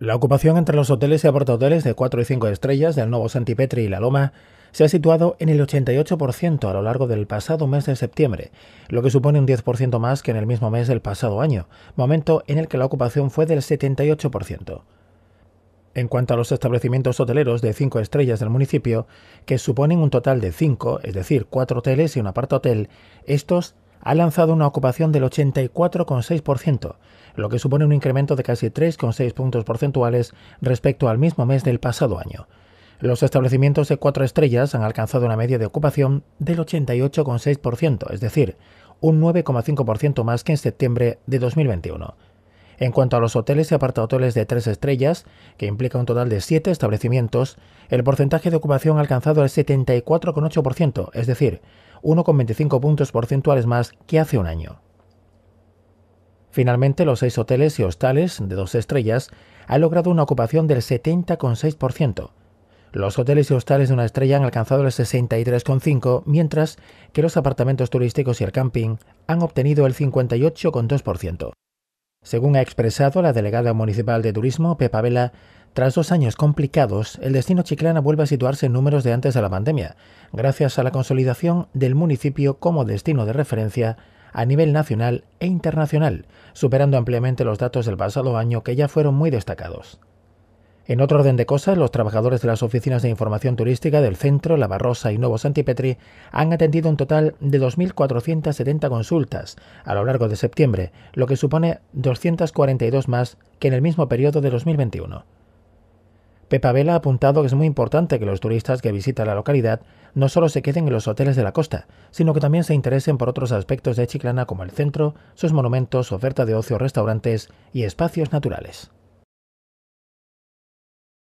La ocupación entre los hoteles y aparta-hoteles de 4 y 5 estrellas del nuevo Santipetri y La Loma se ha situado en el 88% a lo largo del pasado mes de septiembre, lo que supone un 10% más que en el mismo mes del pasado año, momento en el que la ocupación fue del 78%. En cuanto a los establecimientos hoteleros de 5 estrellas del municipio, que suponen un total de 5, es decir, 4 hoteles y un aparta-hotel, estos han lanzado una ocupación del 84,6%, lo que supone un incremento de casi 3,6 puntos porcentuales respecto al mismo mes del pasado año. Los establecimientos de cuatro estrellas han alcanzado una media de ocupación del 88,6%, es decir, un 9,5% más que en septiembre de 2021. En cuanto a los hoteles y apartahoteles de tres estrellas, que implica un total de siete establecimientos, el porcentaje de ocupación ha alcanzado el 74,8%, es decir, 1,25 puntos porcentuales más que hace un año. Finalmente, los seis hoteles y hostales de dos estrellas han logrado una ocupación del 70,6%. Los hoteles y hostales de una estrella han alcanzado el 63,5%, mientras que los apartamentos turísticos y el camping han obtenido el 58,2%. Según ha expresado la delegada municipal de turismo, Pepa Vela, tras dos años complicados, el destino chiclana vuelve a situarse en números de antes de la pandemia, gracias a la consolidación del municipio como destino de referencia a nivel nacional e internacional, superando ampliamente los datos del pasado año que ya fueron muy destacados. En otro orden de cosas, los trabajadores de las oficinas de información turística del centro, La Barrosa y Nuevo Santipetri han atendido un total de 2.470 consultas a lo largo de septiembre, lo que supone 242 más que en el mismo periodo de 2021. Pepa Vela ha apuntado que es muy importante que los turistas que visitan la localidad no solo se queden en los hoteles de la costa, sino que también se interesen por otros aspectos de Chiclana como el centro, sus monumentos, oferta de ocio, restaurantes y espacios naturales.